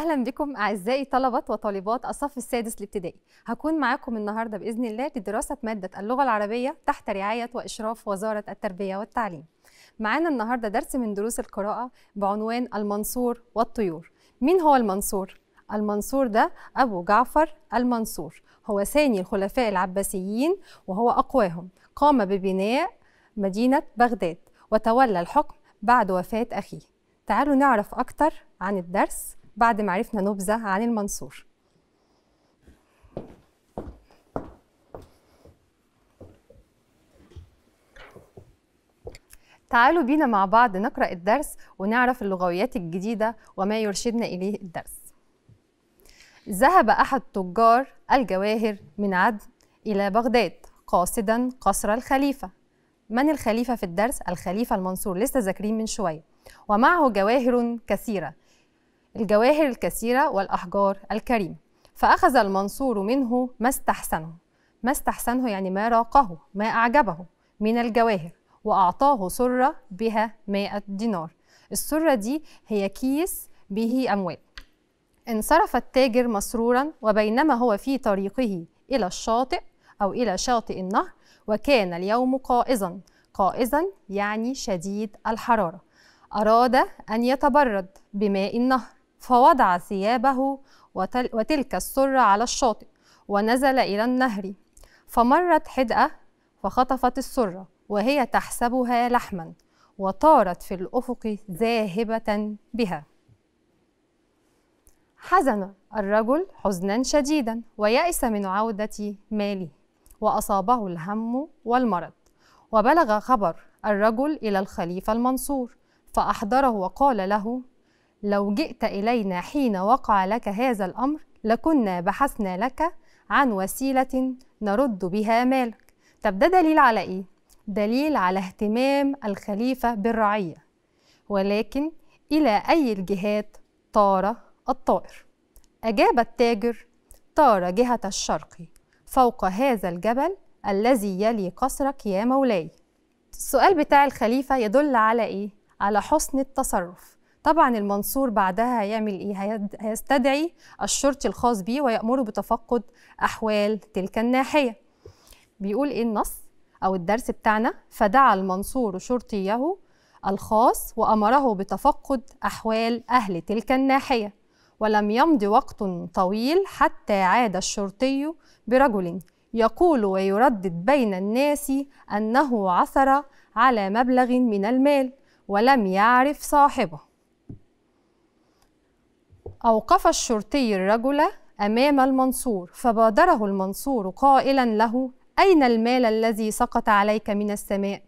اهلا بكم اعزائي طلبه وطالبات الصف السادس الابتدائي هكون معاكم النهارده باذن الله لدراسه ماده اللغه العربيه تحت رعايه واشراف وزاره التربيه والتعليم معانا النهارده درس من دروس القراءه بعنوان المنصور والطيور مين هو المنصور المنصور ده ابو جعفر المنصور هو ثاني الخلفاء العباسيين وهو اقواهم قام ببناء مدينه بغداد وتولى الحكم بعد وفاه اخيه تعالوا نعرف اكتر عن الدرس بعد ما عرفنا نبذة عن المنصور تعالوا بينا مع بعض نقرأ الدرس ونعرف اللغويات الجديدة وما يرشدنا إليه الدرس ذهب أحد تجار الجواهر من عدن إلى بغداد قاصدا قصر الخليفة من الخليفة في الدرس؟ الخليفة المنصور لسه ذاكرين من شوية ومعه جواهر كثيرة الجواهر الكثيرة والأحجار الكريمة فأخذ المنصور منه ما استحسنه ما استحسنه يعني ما راقه ما أعجبه من الجواهر وأعطاه سرة بها مائة دينار السرة دي هي كيس به أموال انصرف التاجر مسرورا وبينما هو في طريقه إلى الشاطئ أو إلى شاطئ النهر وكان اليوم قائزا قائزا يعني شديد الحرارة أراد أن يتبرد بماء النهر فوضع ثيابه وتلك السرة على الشاطئ ونزل إلى النهر فمرت حدأة فخطفت السرة وهي تحسبها لحما وطارت في الأفق ذاهبة بها حزن الرجل حزنا شديدا ويأس من عودة ماله وأصابه الهم والمرض وبلغ خبر الرجل إلى الخليفة المنصور فأحضره وقال له لو جئت إلينا حين وقع لك هذا الأمر لكنا بحثنا لك عن وسيلة نرد بها مالك طب ده دليل على إيه؟ دليل على اهتمام الخليفة بالرعية ولكن إلى أي الجهات طار الطائر؟ أجاب التاجر طار جهة الشرق فوق هذا الجبل الذي يلي قصرك يا مولاي السؤال بتاع الخليفة يدل على إيه؟ على حسن التصرف طبعا المنصور بعدها هيعمل ايه هيستدعي الشرطي الخاص بيه ويأمره بتفقد أحوال تلك الناحية بيقول ايه النص أو الدرس بتاعنا فدعا المنصور شرطيه الخاص وأمره بتفقد أحوال أهل تلك الناحية ولم يمض وقت طويل حتى عاد الشرطي برجل يقول ويردد بين الناس أنه عثر على مبلغ من المال ولم يعرف صاحبه أوقف الشرطي الرجل أمام المنصور فبادره المنصور قائلا له أين المال الذي سقط عليك من السماء؟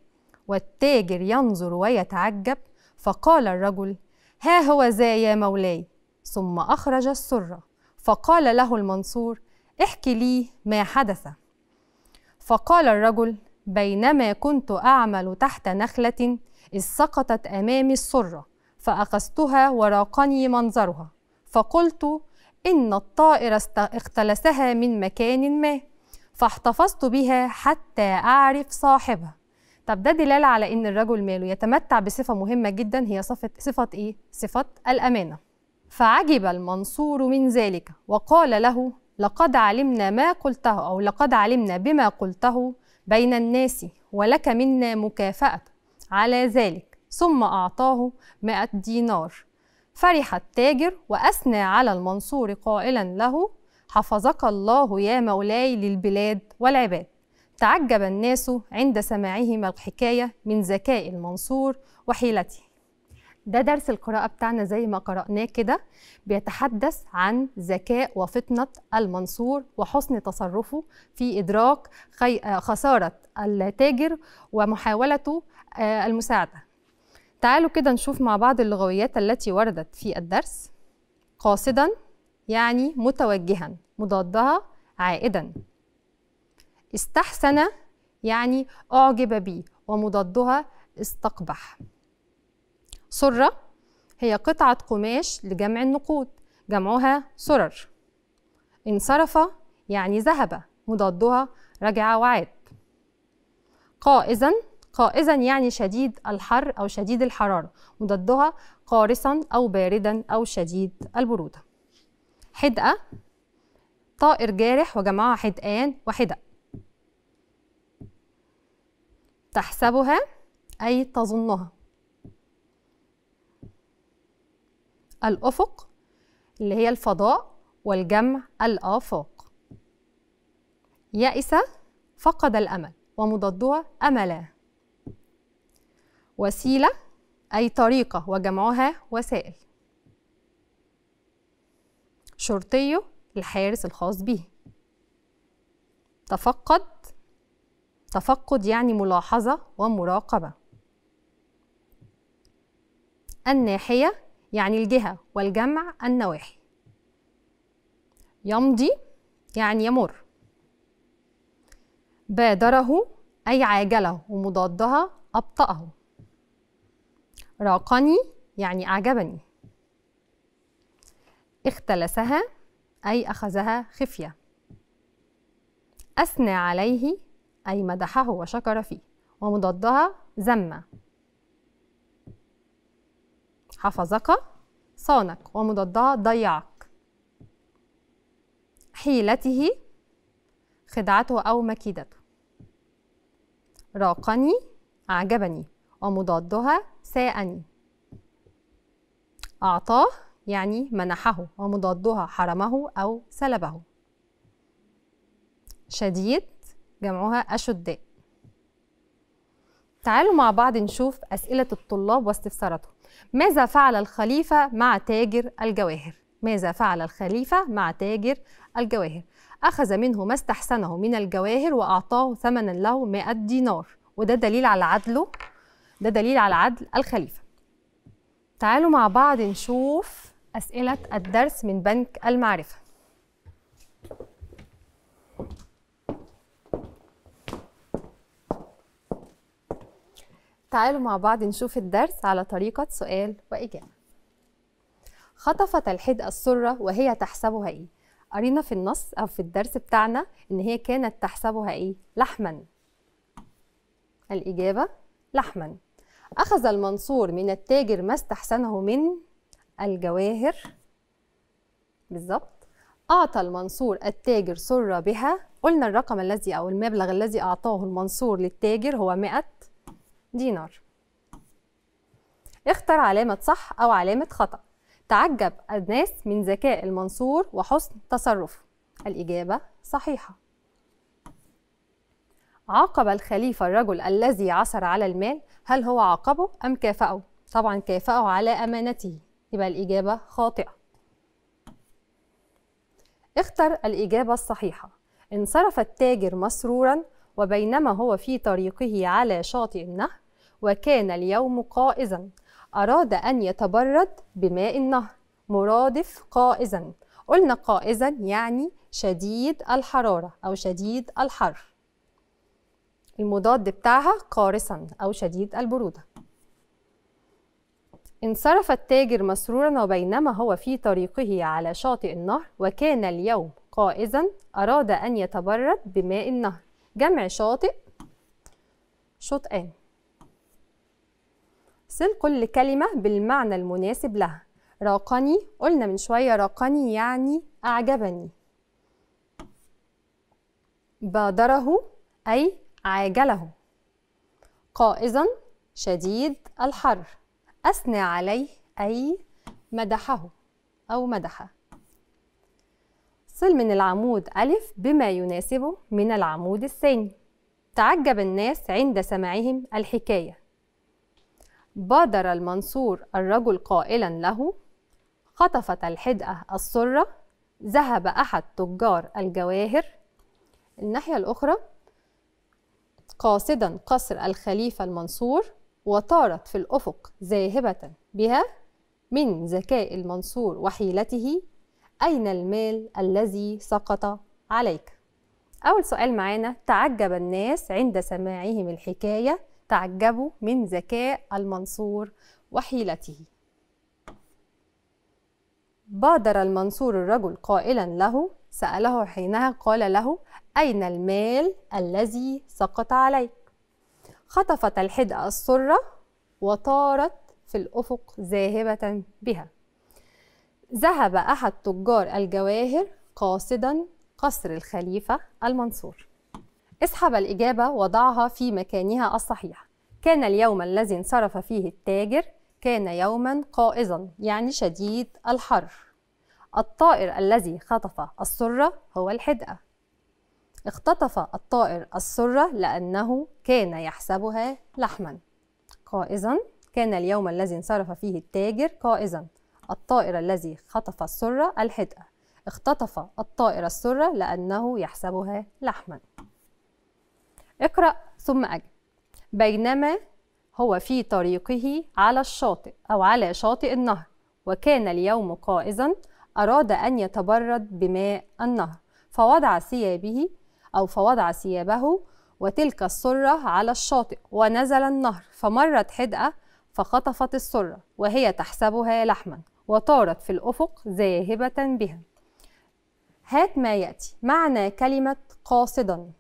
والتاجر ينظر ويتعجب فقال الرجل ها هو ذا يا مولاي ثم أخرج السرة فقال له المنصور احكي لي ما حدث فقال الرجل بينما كنت أعمل تحت نخلة إذ سقطت أمامي السرة فأخذتها وراقني منظرها فقلت إن الطائر اختلسها من مكان ما فاحتفظت بها حتى أعرف صاحبها طب ده دلالة على إن الرجل ماله يتمتع بصفة مهمة جدا هي صفة صفة إيه؟ صفة الأمانة فعجب المنصور من ذلك وقال له لقد علمنا ما قلته أو لقد علمنا بما قلته بين الناس ولك منا مكافأة على ذلك ثم أعطاه مائة دينار فرح التاجر وأثنى على المنصور قائلا له حفظك الله يا مولاي للبلاد والعباد تعجب الناس عند سماعهما الحكاية من ذكاء المنصور وحيلته ده درس القراءة بتاعنا زي ما قرأناه كده بيتحدث عن ذكاء وفطنة المنصور وحسن تصرفه في إدراك خسارة التاجر ومحاولته آه، المساعدة تعالوا كده نشوف مع بعض اللغويات التي وردت في الدرس قاصدا يعني متوجها مضادها عائدا استحسن يعني أعجب بي ومضادها استقبح سرة هي قطعة قماش لجمع النقود جمعها سرر انصرف يعني ذهب مضادها رجع وعاد قائزا قائزا يعني شديد الحر أو شديد الحرارة مضادها قارصا أو باردا أو شديد البرودة حدقة طائر جارح وجمعها حدقان وحدق تحسبها أي تظنها الأفق اللي هي الفضاء والجمع الآفاق يائسه فقد الأمل ومضادها أملا وسيلة أي طريقة وجمعها وسائل شرطي الحارس الخاص به تفقد تفقد يعني ملاحظة ومراقبة الناحية يعني الجهة والجمع النواحي يمضي يعني يمر بادره أي عاجله ومضادها أبطأه راقني يعني أعجبني اختلسها أي أخذها خفية أثنى عليه أي مدحه وشكر فيه ومضادها ذم حفظك صانك ومضادها ضيعك حيلته خدعته أو مكيدته راقني أعجبني ومضادها ساءني أعطاه يعني منحه ومضادها حرمه أو سلبه شديد جمعها أشداء تعالوا مع بعض نشوف أسئلة الطلاب واستفساراتهم ماذا فعل الخليفة مع تاجر الجواهر؟ ماذا فعل الخليفة مع تاجر الجواهر؟ أخذ منه ما استحسنه من الجواهر وأعطاه ثمنا له 100 دينار وده دليل على عدله ده دليل على عدل الخليفة تعالوا مع بعض نشوف أسئلة الدرس من بنك المعرفة تعالوا مع بعض نشوف الدرس على طريقة سؤال وإجابة خطفت الحد السرة وهي تحسبها إيه؟ قرينا في النص أو في الدرس بتاعنا إن هي كانت تحسبها إيه؟ لحماً الإجابة لحماً أخذ المنصور من التاجر ما استحسنه من الجواهر بالظبط أعطى المنصور التاجر سرة بها قلنا الرقم الذي أو المبلغ الذي أعطاه المنصور للتاجر هو 100 دينار اختر علامة صح أو علامة خطأ تعجب الناس من ذكاء المنصور وحسن تصرفه الإجابة صحيحة عاقب الخليفة الرجل الذي عثر على المال هل هو عاقبه أم كافأه؟ طبعا كافأه على أمانته يبقى الإجابة خاطئة اختر الإجابة الصحيحة انصرف التاجر مسرورا وبينما هو في طريقه على شاطئ النهر وكان اليوم قائزا أراد أن يتبرد بماء النهر مرادف قائزا قلنا قائزا يعني شديد الحرارة أو شديد الحر المضاد بتاعها قارصا أو شديد البرودة انصرف التاجر مسرورا وبينما هو في طريقه على شاطئ النهر وكان اليوم قائزا أراد أن يتبرد بماء النهر جمع شاطئ شطئان صل كل كلمة بالمعنى المناسب لها راقني قلنا من شوية راقني يعني أعجبني بادره أي عاجله قائزا شديد الحر أثنى عليه أي مدحه أو مدحه صل من العمود ألف بما يناسبه من العمود الثاني تعجب الناس عند سماعهم الحكاية بادر المنصور الرجل قائلا له خطفت الحدقة الصرة ذهب أحد تجار الجواهر الناحية الأخرى قاصدا قصر الخليفة المنصور وطارت في الأفق ذاهبة بها من ذكاء المنصور وحيلته أين المال الذي سقط عليك؟ أول سؤال معانا تعجب الناس عند سماعهم الحكاية تعجبوا من ذكاء المنصور وحيلته بادر المنصور الرجل قائلا له سأله حينها قال له أين المال الذي سقط عليك؟ خطفت الحدأ السرة وطارت في الأفق ذاهبة بها ذهب أحد تجار الجواهر قاصدا قصر الخليفة المنصور اسحب الإجابة وضعها في مكانها الصحيح كان اليوم الذي انصرف فيه التاجر كان يوما قائظا يعني شديد الحر الطائر الذي خطف السرة هو الحدقة اختطف الطائر السرة لأنه كان يحسبها لحما قائزا كان اليوم الذي انصرف فيه التاجر قائزا الطائر الذي خطف السرة الحدقة اختطف الطائر السرة لأنه يحسبها لحما اقرأ ثم أجب بينما هو في طريقه على الشاطئ أو على شاطئ النهر وكان اليوم قائزا أراد أن يتبرد بماء النهر فوضع ثيابه أو فوضع ثيابه وتلك السرة على الشاطئ ونزل النهر فمرت حدقة فخطفت السرة وهي تحسبها لحما وطارت في الأفق ذاهبة بها هات ما يأتي معنى كلمة قاصدا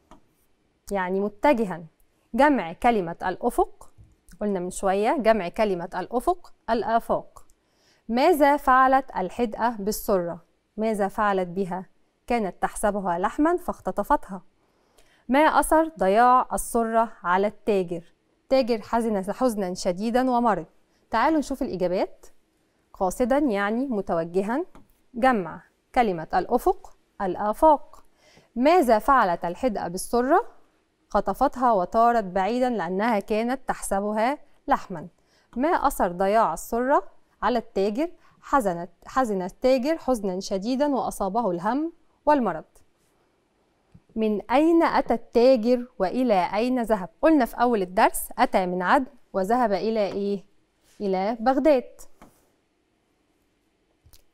يعني متجها جمع كلمة الأفق قلنا من شوية جمع كلمة الأفق الآفاق ماذا فعلت الحدقة بالسرة؟ ماذا فعلت بها؟ كانت تحسبها لحما فاختطفتها ما أثر ضياع السرة على التاجر؟ تاجر حزن حزنا شديدا ومرض تعالوا نشوف الإجابات قاصدا يعني متوجها جمع كلمة الأفق الآفاق ماذا فعلت الحدقة بالسرة؟ خطفتها وطارت بعيدا لأنها كانت تحسبها لحما ما أثر ضياع السرة على التاجر حزنت حزن التاجر حزنا شديدا وأصابه الهم والمرض من أين أتى التاجر وإلى أين ذهب؟ قلنا في أول الدرس أتى من عدن وذهب إلى إيه؟ إلى بغداد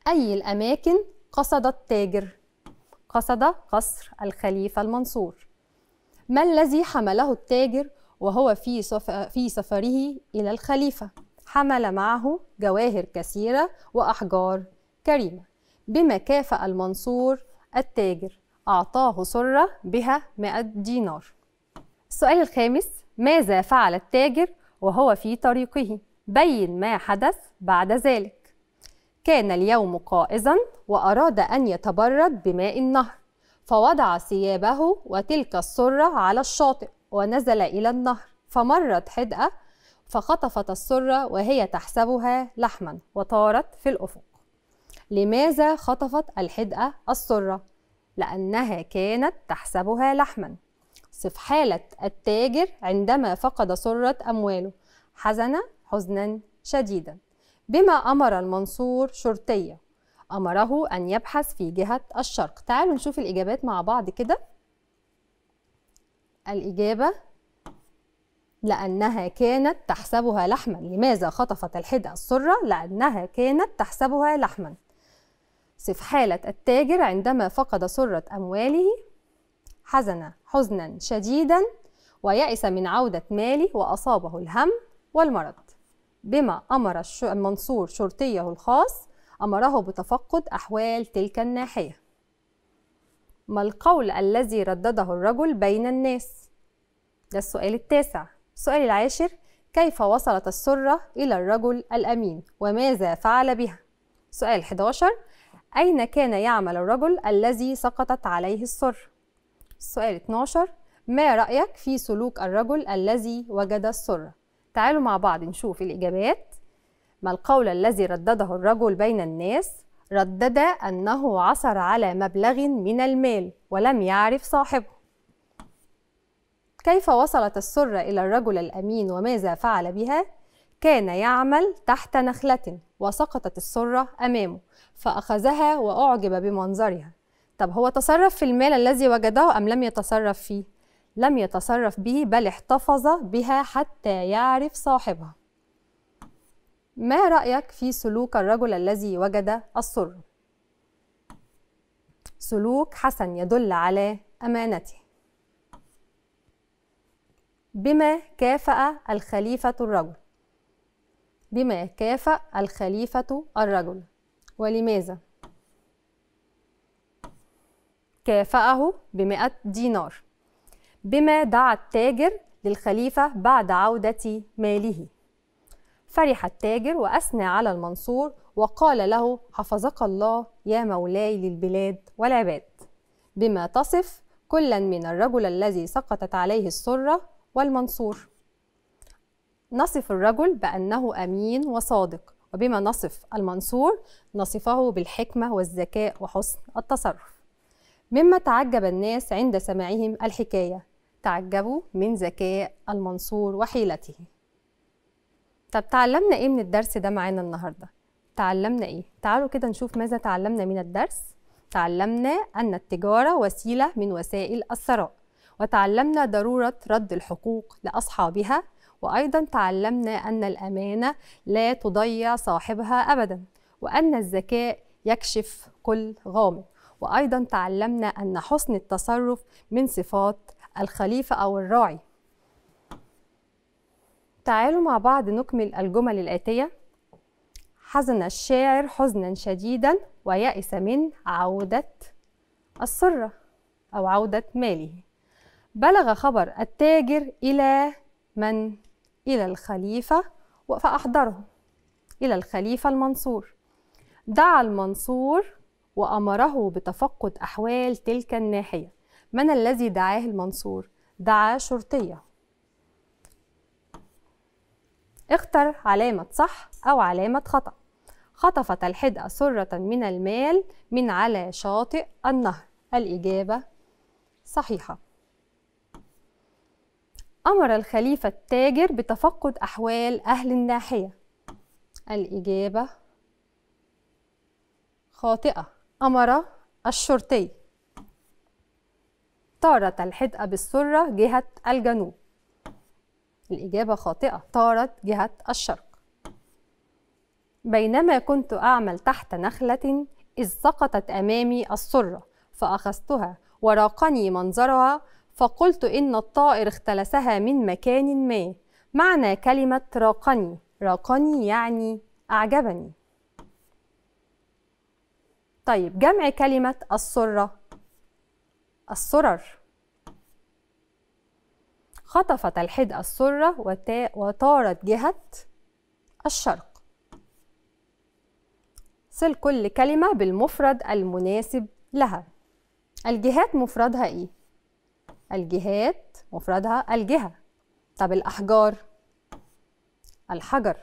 أي الأماكن قصد التاجر؟ قصد قصر الخليفة المنصور ما الذي حمله التاجر وهو في, سف... في سفره إلى الخليفة؟ حمل معه جواهر كثيرة وأحجار كريمة بما كافأ المنصور التاجر أعطاه سرة بها 100 دينار السؤال الخامس ماذا فعل التاجر وهو في طريقه بين ما حدث بعد ذلك كان اليوم قائزا وأراد أن يتبرد بماء النهر فوضع ثيابه وتلك السرة على الشاطئ ونزل إلى النهر فمرت حدأة فخطفت السرة وهي تحسبها لحما وطارت في الأفق لماذا خطفت الحدقة السرة؟ لأنها كانت تحسبها لحما صف حالة التاجر عندما فقد سرة أمواله حزن حزنا شديدا بما أمر المنصور شرطية أمره أن يبحث في جهة الشرق تعالوا نشوف الإجابات مع بعض كده الإجابة لأنها كانت تحسبها لحما لماذا خطفت الحدة السرة؟ لأنها كانت تحسبها لحما صف حالة التاجر عندما فقد سرة أمواله حزن حزنا شديدا ويأس من عودة ماله وأصابه الهم والمرض بما أمر المنصور شرطيه الخاص أمره بتفقد أحوال تلك الناحية ما القول الذي ردده الرجل بين الناس؟ ده السؤال التاسع السؤال العاشر كيف وصلت السرة إلى الرجل الأمين وماذا فعل بها؟ سؤال 11 أين كان يعمل الرجل الذي سقطت عليه السرة؟ السؤال 12 ما رأيك في سلوك الرجل الذي وجد السرة؟ تعالوا مع بعض نشوف الإجابات ما القول الذي ردده الرجل بين الناس؟ ردد أنه عثر على مبلغ من المال ولم يعرف صاحبه كيف وصلت السرة إلى الرجل الأمين وماذا فعل بها؟ كان يعمل تحت نخلة وسقطت السرة أمامه فأخذها وأعجب بمنظرها طب هو تصرف في المال الذي وجده أم لم يتصرف فيه؟ لم يتصرف به بل احتفظ بها حتى يعرف صاحبها ما رأيك في سلوك الرجل الذي وجد السر؟ سلوك حسن يدل على أمانته بما كافأ الخليفة الرجل بما كافأ الخليفة الرجل ولماذا؟ كافأه بمئة دينار بما دعا التاجر للخليفة بعد عودة ماله فرح التاجر وأثنى على المنصور وقال له حفظك الله يا مولاي للبلاد والعباد بما تصف كلا من الرجل الذي سقطت عليه السرة والمنصور نصف الرجل بأنه أمين وصادق وبما نصف المنصور نصفه بالحكمة والذكاء وحسن التصرف مما تعجب الناس عند سماعهم الحكاية تعجبوا من ذكاء المنصور وحيلته طب تعلمنا إيه من الدرس ده معانا النهاردة؟ تعلمنا إيه؟ تعالوا كده نشوف ماذا تعلمنا من الدرس تعلمنا أن التجارة وسيلة من وسائل الثراء وتعلمنا ضرورة رد الحقوق لأصحابها وأيضا تعلمنا أن الأمانة لا تضيع صاحبها أبدا وأن الذكاء يكشف كل غامض وأيضا تعلمنا أن حسن التصرف من صفات الخليفة أو الراعي تعالوا مع بعض نكمل الجمل الآتية حزن الشاعر حزنا شديدا ويأس من عودة السرة أو عودة ماله بلغ خبر التاجر إلى من؟ إلى الخليفة فأحضره إلى الخليفة المنصور دعا المنصور وأمره بتفقد أحوال تلك الناحية من الذي دعاه المنصور؟ دعا شرطية اختر علامة صح أو علامة خطأ خطفت الحدقة سرة من المال من على شاطئ النهر الإجابة صحيحة أمر الخليفة التاجر بتفقد أحوال أهل الناحية الإجابة خاطئة أمر الشرطي طارت الحدقة بالسرة جهة الجنوب الإجابة خاطئة طارت جهة الشرق بينما كنت أعمل تحت نخلة إذ سقطت أمامي السرة فأخذتها وراقني منظرها فقلت إن الطائر اختلسها من مكان ما معنى كلمة راقني راقني يعني أعجبني طيب جمع كلمة السرة السرر خطفت الحدء السرة وطارت جهة الشرق صل كل كلمة بالمفرد المناسب لها الجهات مفردها إيه؟ الجهات مفردها الجهة طب الأحجار الحجر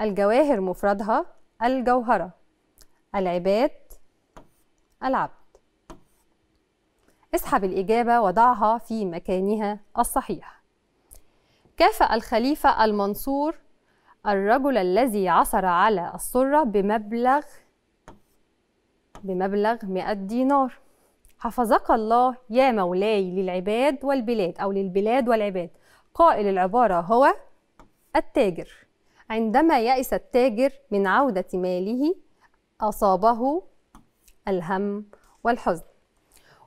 الجواهر مفردها الجوهرة العباد العبد اسحب الإجابة وضعها في مكانها الصحيح كافأ الخليفة المنصور الرجل الذي عثر على السرة بمبلغ بمبلغ مئة دينار حفظك الله يا مولاي للعباد والبلاد أو للبلاد والعباد قائل العبارة هو التاجر عندما يأس التاجر من عودة ماله أصابه الهم والحزن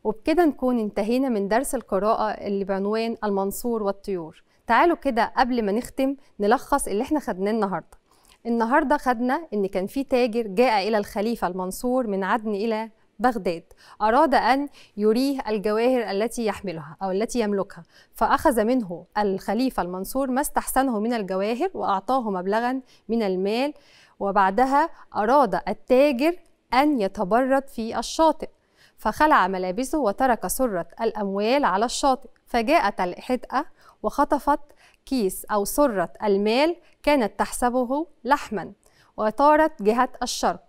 وبكده نكون انتهينا من درس القراءة اللي بعنوان المنصور والطيور تعالوا كده قبل ما نختم نلخص اللي احنا خدناه النهارده النهارده خدنا ان كان في تاجر جاء الى الخليفه المنصور من عدن الى بغداد أراد أن يريه الجواهر التي يحملها أو التي يملكها فأخذ منه الخليفة المنصور ما استحسنه من الجواهر وأعطاه مبلغا من المال وبعدها أراد التاجر أن يتبرد في الشاطئ فخلع ملابسه وترك سرة الأموال على الشاطئ فجاءت الحدقة وخطفت كيس أو سرة المال كانت تحسبه لحما وطارت جهة الشرق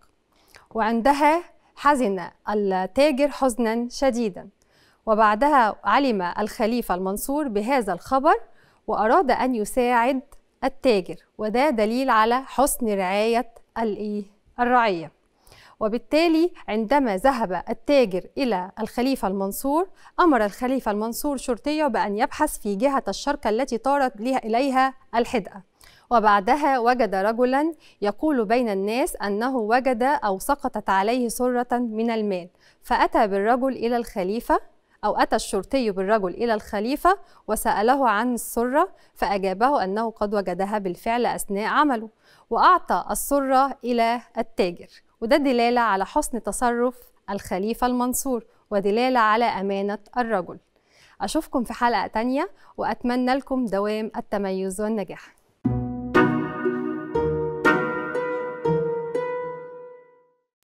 وعندها حزن التاجر حزنا شديدا وبعدها علم الخليفة المنصور بهذا الخبر وأراد أن يساعد التاجر وده دليل على حسن رعاية الرعية وبالتالي عندما ذهب التاجر إلى الخليفة المنصور أمر الخليفة المنصور شرطيه بأن يبحث في جهة الشركة التي طارت إليها الحدقة وبعدها وجد رجلا يقول بين الناس انه وجد او سقطت عليه سره من المال فاتى بالرجل الى الخليفه او اتى الشرطي بالرجل الى الخليفه وساله عن السره فاجابه انه قد وجدها بالفعل اثناء عمله واعطى السره الى التاجر وده دلالة على حسن تصرف الخليفة المنصور ودلالة على أمانة الرجل أشوفكم في حلقة تانية وأتمنى لكم دوام التميز والنجاح